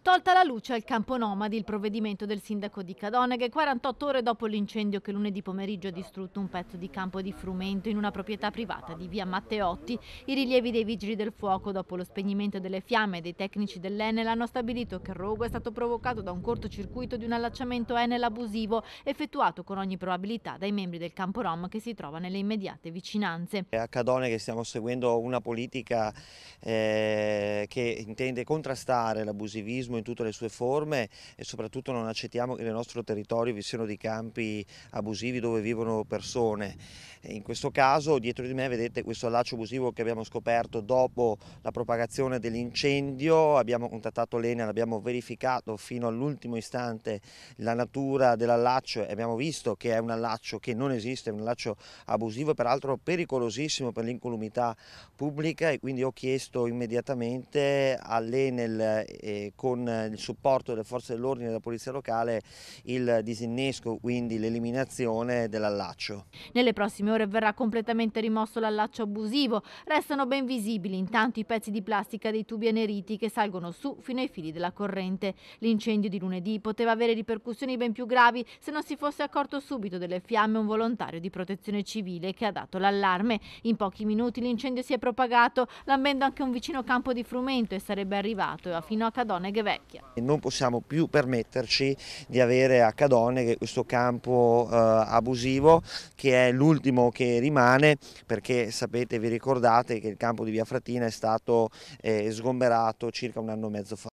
Tolta la luce al campo nomadi il provvedimento del sindaco di Cadoneghe 48 ore dopo l'incendio che lunedì pomeriggio ha distrutto un pezzo di campo di frumento in una proprietà privata di via Matteotti. I rilievi dei vigili del fuoco dopo lo spegnimento delle fiamme e dei tecnici dell'Enel hanno stabilito che il rogo è stato provocato da un cortocircuito di un allacciamento Enel abusivo effettuato con ogni probabilità dai membri del campo rom che si trova nelle immediate vicinanze. A Cadoneghe stiamo seguendo una politica eh, che intende contrastare l'abusivismo positivismo in tutte le sue forme e soprattutto non accettiamo che nel nostro territorio vi siano dei campi abusivi dove vivono persone. In questo caso dietro di me vedete questo allaccio abusivo che abbiamo scoperto dopo la propagazione dell'incendio, abbiamo contattato l'Enel, abbiamo verificato fino all'ultimo istante la natura dell'allaccio e abbiamo visto che è un allaccio che non esiste, è un allaccio abusivo e peraltro pericolosissimo per l'incolumità pubblica e quindi ho chiesto immediatamente all'Enel eh, con eh, il supporto delle forze dell'ordine e della polizia locale il disinnesco, quindi l'eliminazione dell'allaccio. Nelle prossime ore verrà completamente rimosso l'allaccio abusivo, restano ben visibili intanto i pezzi di plastica dei tubi aneriti che salgono su fino ai fili della corrente. L'incendio di lunedì poteva avere ripercussioni ben più gravi se non si fosse accorto subito delle fiamme un volontario di protezione civile che ha dato l'allarme. In pochi minuti l'incendio si è propagato, lambendo anche un vicino campo di frumento e sarebbe arrivato fino a Cadone Oneghe Vecchia. Non possiamo più permetterci di avere a Cadone questo campo eh, abusivo che è l'ultimo che rimane perché sapete, vi ricordate che il campo di Via Fratina è stato eh, sgomberato circa un anno e mezzo fa.